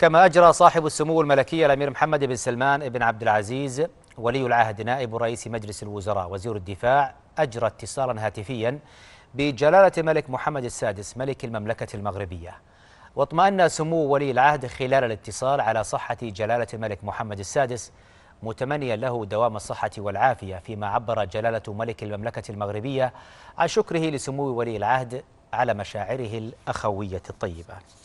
كما أجرى صاحب السمو الملكي الأمير محمد بن سلمان بن عبد العزيز ولي العهد نائب رئيس مجلس الوزراء وزير الدفاع أجرى اتصالا هاتفيا بجلالة الملك محمد السادس ملك المملكة المغربية واطمأن سمو ولي العهد خلال الاتصال على صحة جلالة الملك محمد السادس متمنيا له دوام الصحة والعافية فيما عبر جلالة ملك المملكة المغربية عن شكره لسمو ولي العهد على مشاعره الأخوية الطيبة